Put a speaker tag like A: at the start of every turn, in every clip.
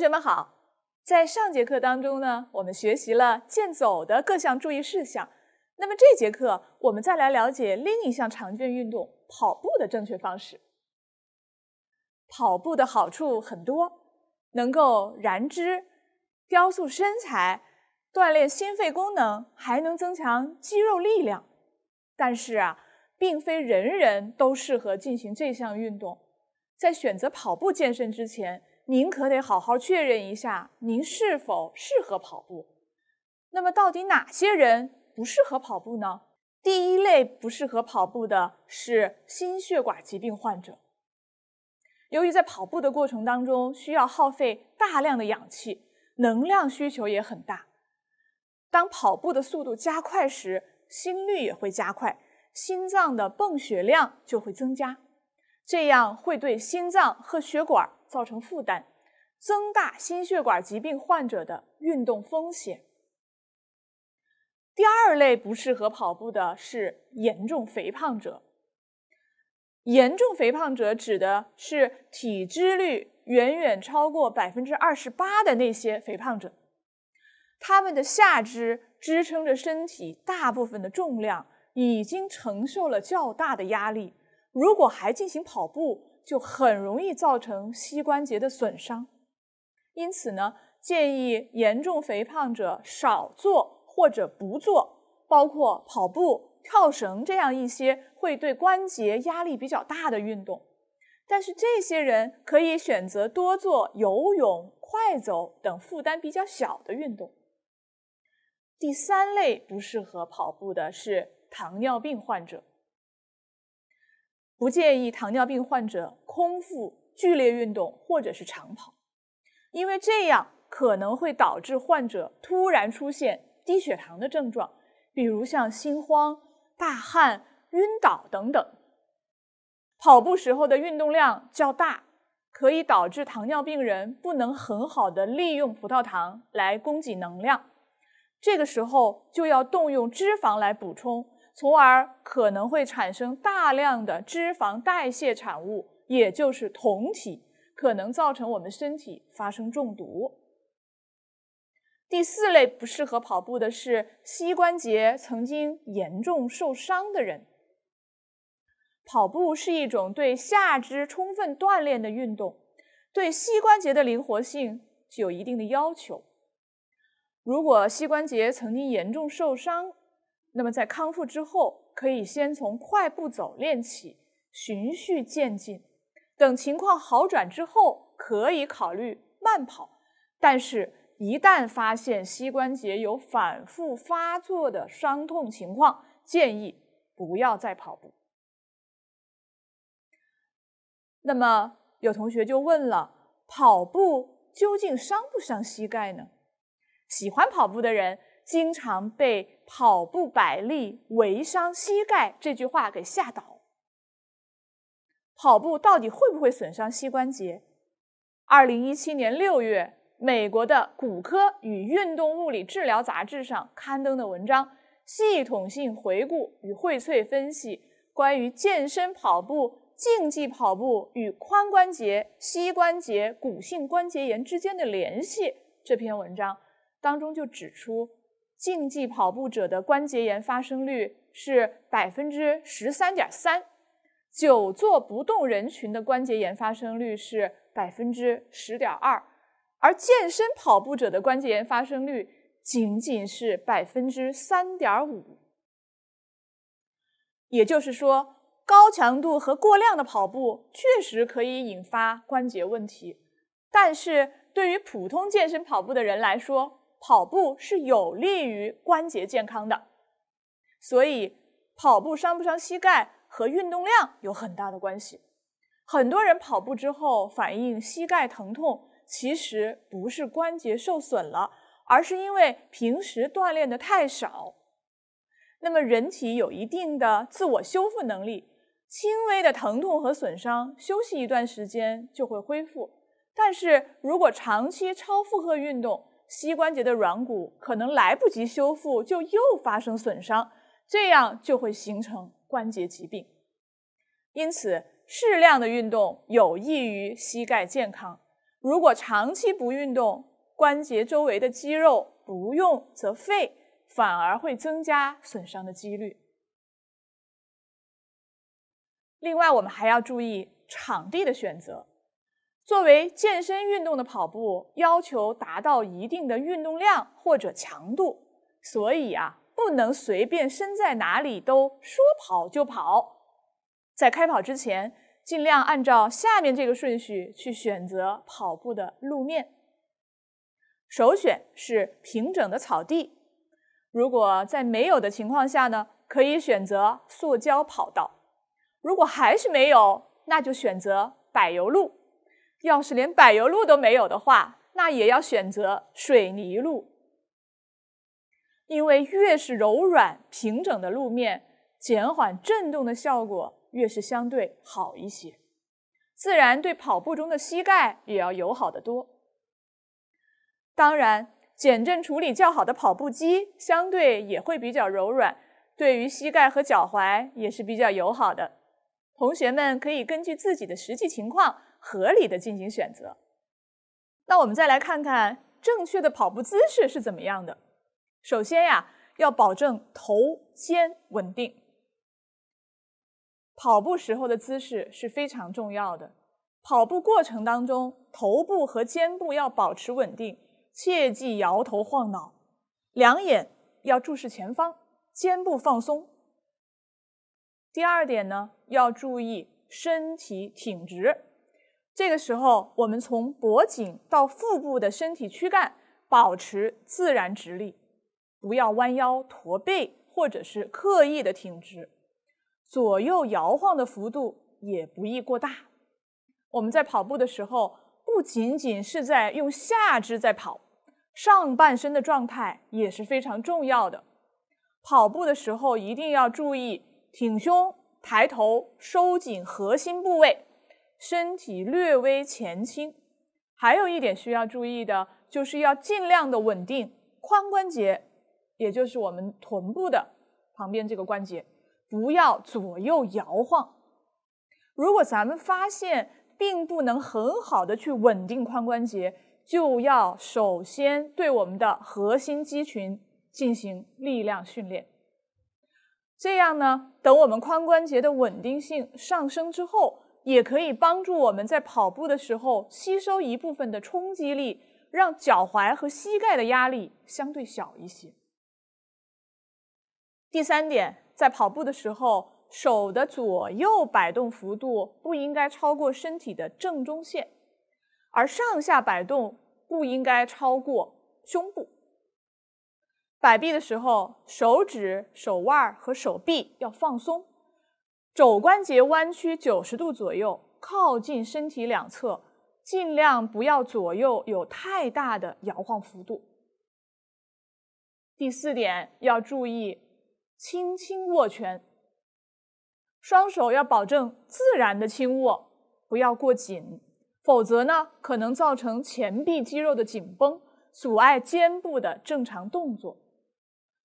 A: 同学们好，在上节课当中呢，我们学习了健走的各项注意事项。那么这节课我们再来了解另一项常见运动——跑步的正确方式。跑步的好处很多，能够燃脂、雕塑身材、锻炼心肺功能，还能增强肌肉力量。但是啊，并非人人都适合进行这项运动。在选择跑步健身之前，您可得好好确认一下，您是否适合跑步？那么，到底哪些人不适合跑步呢？第一类不适合跑步的是心血管疾病患者。由于在跑步的过程当中，需要耗费大量的氧气，能量需求也很大。当跑步的速度加快时，心率也会加快，心脏的泵血量就会增加，这样会对心脏和血管造成负担，增大心血管疾病患者的运动风险。第二类不适合跑步的是严重肥胖者。严重肥胖者指的是体脂率远远超过百分之二十八的那些肥胖者，他们的下肢支撑着身体大部分的重量，已经承受了较大的压力。如果还进行跑步，就很容易造成膝关节的损伤，因此呢，建议严重肥胖者少做或者不做，包括跑步、跳绳这样一些会对关节压力比较大的运动。但是这些人可以选择多做游泳、快走等负担比较小的运动。第三类不适合跑步的是糖尿病患者。不建议糖尿病患者空腹剧烈运动或者是长跑，因为这样可能会导致患者突然出现低血糖的症状，比如像心慌、大汗、晕倒等等。跑步时候的运动量较大，可以导致糖尿病人不能很好的利用葡萄糖来供给能量，这个时候就要动用脂肪来补充。从而可能会产生大量的脂肪代谢产物，也就是酮体，可能造成我们身体发生中毒。第四类不适合跑步的是膝关节曾经严重受伤的人。跑步是一种对下肢充分锻炼的运动，对膝关节的灵活性具有一定的要求。如果膝关节曾经严重受伤，那么，在康复之后，可以先从快步走练起，循序渐进。等情况好转之后，可以考虑慢跑。但是，一旦发现膝关节有反复发作的伤痛情况，建议不要再跑步。那么，有同学就问了：跑步究竟伤不伤膝盖呢？喜欢跑步的人。经常被跑步百利，唯伤膝盖这句话给吓倒。跑步到底会不会损伤膝关节？2017年6月，美国的《骨科与运动物理治疗杂志》上刊登的文章《系统性回顾与荟萃分析：关于健身跑步、竞技跑步与髋关节、膝关节、骨性关节炎之间的联系》这篇文章当中就指出。竞技跑步者的关节炎发生率是百分之十三点三，久坐不动人群的关节炎发生率是百分之十点二，而健身跑步者的关节炎发生率仅仅是百分之三点五。也就是说，高强度和过量的跑步确实可以引发关节问题，但是对于普通健身跑步的人来说。跑步是有利于关节健康的，所以跑步伤不伤膝盖和运动量有很大的关系。很多人跑步之后反映膝盖疼痛，其实不是关节受损了，而是因为平时锻炼的太少。那么人体有一定的自我修复能力，轻微的疼痛和损伤，休息一段时间就会恢复。但是如果长期超负荷运动，膝关节的软骨可能来不及修复，就又发生损伤，这样就会形成关节疾病。因此，适量的运动有益于膝盖健康。如果长期不运动，关节周围的肌肉不用则废，反而会增加损伤的几率。另外，我们还要注意场地的选择。作为健身运动的跑步，要求达到一定的运动量或者强度，所以啊，不能随便身在哪里都说跑就跑。在开跑之前，尽量按照下面这个顺序去选择跑步的路面。首选是平整的草地，如果在没有的情况下呢，可以选择塑胶跑道，如果还是没有，那就选择柏油路。要是连柏油路都没有的话，那也要选择水泥路，因为越是柔软平整的路面，减缓震动的效果越是相对好一些，自然对跑步中的膝盖也要友好的多。当然，减震处理较好的跑步机相对也会比较柔软，对于膝盖和脚踝也是比较友好的。同学们可以根据自己的实际情况。合理的进行选择。那我们再来看看正确的跑步姿势是怎么样的。首先呀，要保证头肩稳定。跑步时候的姿势是非常重要的。跑步过程当中，头部和肩部要保持稳定，切忌摇头晃脑。两眼要注视前方，肩部放松。第二点呢，要注意身体挺直。这个时候，我们从脖颈到腹部的身体躯干保持自然直立，不要弯腰驼背，或者是刻意的挺直。左右摇晃的幅度也不宜过大。我们在跑步的时候，不仅仅是在用下肢在跑，上半身的状态也是非常重要的。跑步的时候一定要注意挺胸、抬头、收紧核心部位。身体略微前倾，还有一点需要注意的就是要尽量的稳定髋关节，也就是我们臀部的旁边这个关节，不要左右摇晃。如果咱们发现并不能很好的去稳定髋关节，就要首先对我们的核心肌群进行力量训练。这样呢，等我们髋关节的稳定性上升之后。也可以帮助我们在跑步的时候吸收一部分的冲击力，让脚踝和膝盖的压力相对小一些。第三点，在跑步的时候，手的左右摆动幅度不应该超过身体的正中线，而上下摆动不应该超过胸部。摆臂的时候，手指、手腕和手臂要放松。肘关节弯曲九十度左右，靠近身体两侧，尽量不要左右有太大的摇晃幅度。第四点要注意，轻轻握拳，双手要保证自然的轻握，不要过紧，否则呢可能造成前臂肌肉的紧绷，阻碍肩部的正常动作。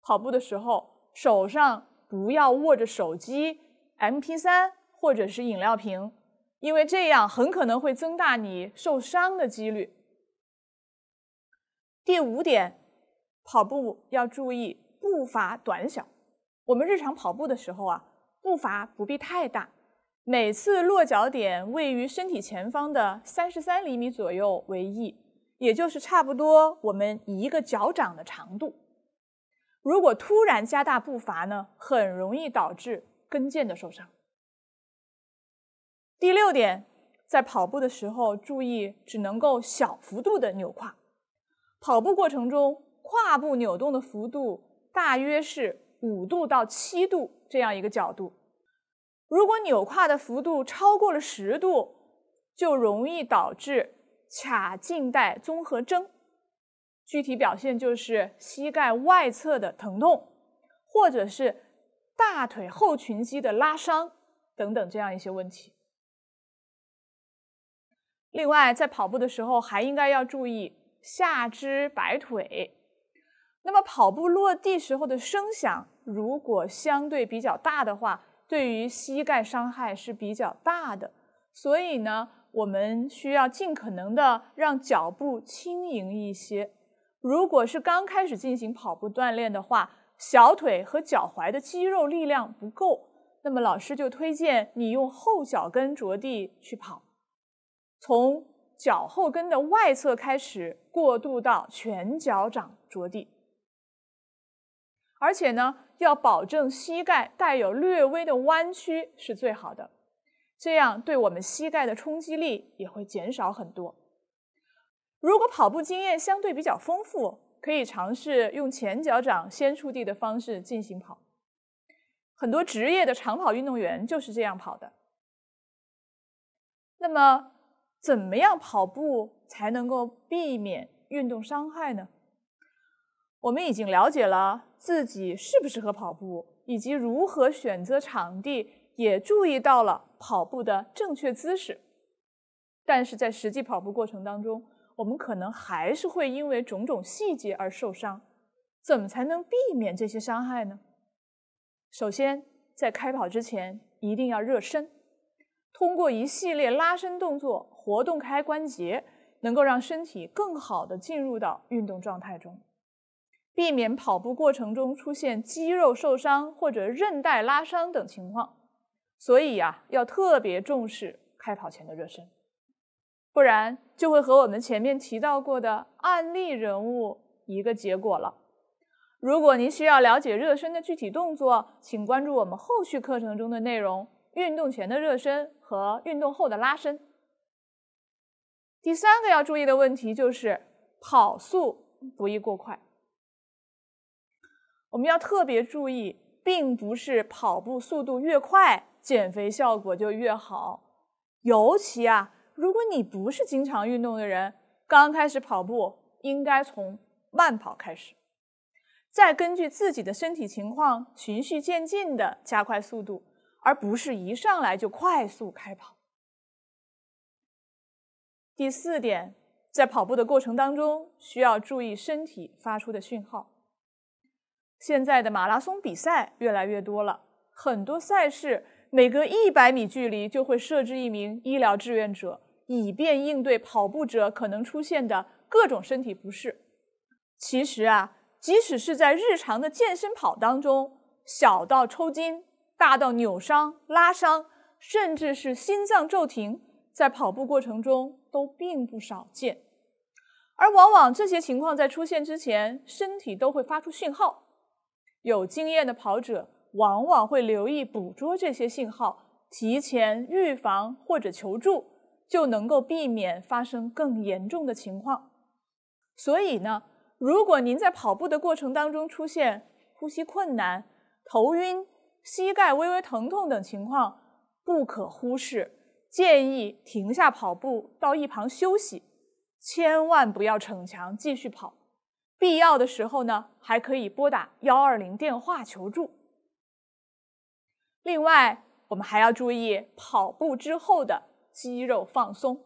A: 跑步的时候，手上不要握着手机。MP 三或者是饮料瓶，因为这样很可能会增大你受伤的几率。第五点，跑步要注意步伐短小。我们日常跑步的时候啊，步伐不必太大，每次落脚点位于身体前方的三十三厘米左右为宜，也就是差不多我们一个脚掌的长度。如果突然加大步伐呢，很容易导致。跟腱的受伤。第六点，在跑步的时候注意，只能够小幅度的扭胯。跑步过程中，胯部扭动的幅度大约是五度到七度这样一个角度。如果扭胯的幅度超过了十度，就容易导致髂胫带综合征。具体表现就是膝盖外侧的疼痛，或者是。大腿后群肌的拉伤等等这样一些问题。另外，在跑步的时候还应该要注意下肢摆腿。那么，跑步落地时候的声响如果相对比较大的话，对于膝盖伤害是比较大的。所以呢，我们需要尽可能的让脚步轻盈一些。如果是刚开始进行跑步锻炼的话。小腿和脚踝的肌肉力量不够，那么老师就推荐你用后脚跟着地去跑，从脚后跟的外侧开始过渡到全脚掌着地，而且呢，要保证膝盖带有略微的弯曲是最好的，这样对我们膝盖的冲击力也会减少很多。如果跑步经验相对比较丰富。可以尝试用前脚掌先触地的方式进行跑，很多职业的长跑运动员就是这样跑的。那么，怎么样跑步才能够避免运动伤害呢？我们已经了解了自己适不适合跑步，以及如何选择场地，也注意到了跑步的正确姿势，但是在实际跑步过程当中。我们可能还是会因为种种细节而受伤，怎么才能避免这些伤害呢？首先，在开跑之前一定要热身，通过一系列拉伸动作活动开关节，能够让身体更好的进入到运动状态中，避免跑步过程中出现肌肉受伤或者韧带拉伤等情况。所以呀，要特别重视开跑前的热身。不然就会和我们前面提到过的案例人物一个结果了。如果您需要了解热身的具体动作，请关注我们后续课程中的内容。运动前的热身和运动后的拉伸。第三个要注意的问题就是，跑速不宜过快。我们要特别注意，并不是跑步速度越快，减肥效果就越好。尤其啊。如果你不是经常运动的人，刚开始跑步应该从慢跑开始，再根据自己的身体情况循序渐进的加快速度，而不是一上来就快速开跑。第四点，在跑步的过程当中，需要注意身体发出的讯号。现在的马拉松比赛越来越多了，很多赛事每隔一百米距离就会设置一名医疗志愿者。以便应对跑步者可能出现的各种身体不适。其实啊，即使是在日常的健身跑当中，小到抽筋，大到扭伤、拉伤，甚至是心脏骤停，在跑步过程中都并不少见。而往往这些情况在出现之前，身体都会发出信号。有经验的跑者往往会留意捕捉这些信号，提前预防或者求助。就能够避免发生更严重的情况。所以呢，如果您在跑步的过程当中出现呼吸困难、头晕、膝盖微微疼痛等情况，不可忽视，建议停下跑步，到一旁休息，千万不要逞强继续跑。必要的时候呢，还可以拨打幺二零电话求助。另外，我们还要注意跑步之后的。肌肉放松。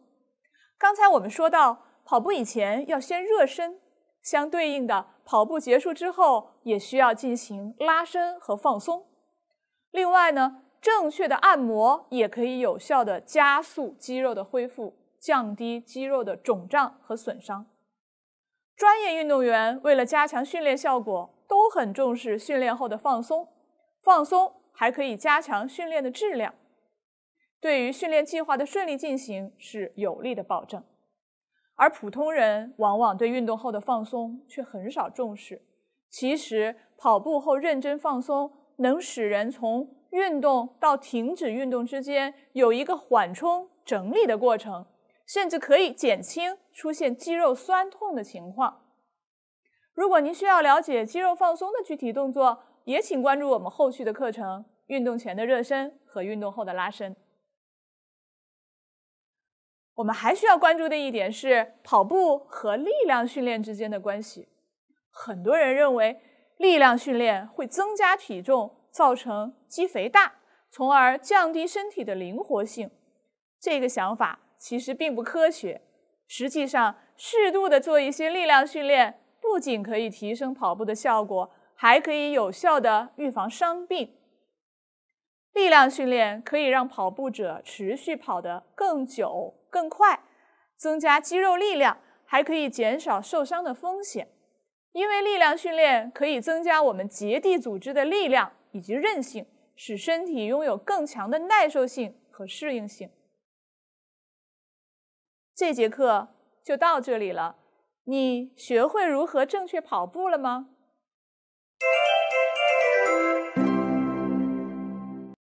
A: 刚才我们说到跑步以前要先热身，相对应的，跑步结束之后也需要进行拉伸和放松。另外呢，正确的按摩也可以有效的加速肌肉的恢复，降低肌肉的肿胀和损伤。专业运动员为了加强训练效果，都很重视训练后的放松。放松还可以加强训练的质量。对于训练计划的顺利进行是有利的保证，而普通人往往对运动后的放松却很少重视。其实，跑步后认真放松，能使人从运动到停止运动之间有一个缓冲整理的过程，甚至可以减轻出现肌肉酸痛的情况。如果您需要了解肌肉放松的具体动作，也请关注我们后续的课程——运动前的热身和运动后的拉伸。我们还需要关注的一点是，跑步和力量训练之间的关系。很多人认为，力量训练会增加体重，造成肌肥大，从而降低身体的灵活性。这个想法其实并不科学。实际上，适度的做一些力量训练，不仅可以提升跑步的效果，还可以有效的预防伤病。力量训练可以让跑步者持续跑得更久、更快，增加肌肉力量，还可以减少受伤的风险。因为力量训练可以增加我们结缔组织的力量以及韧性，使身体拥有更强的耐受性和适应性。这节课就到这里了，你学会如何正确跑步了吗？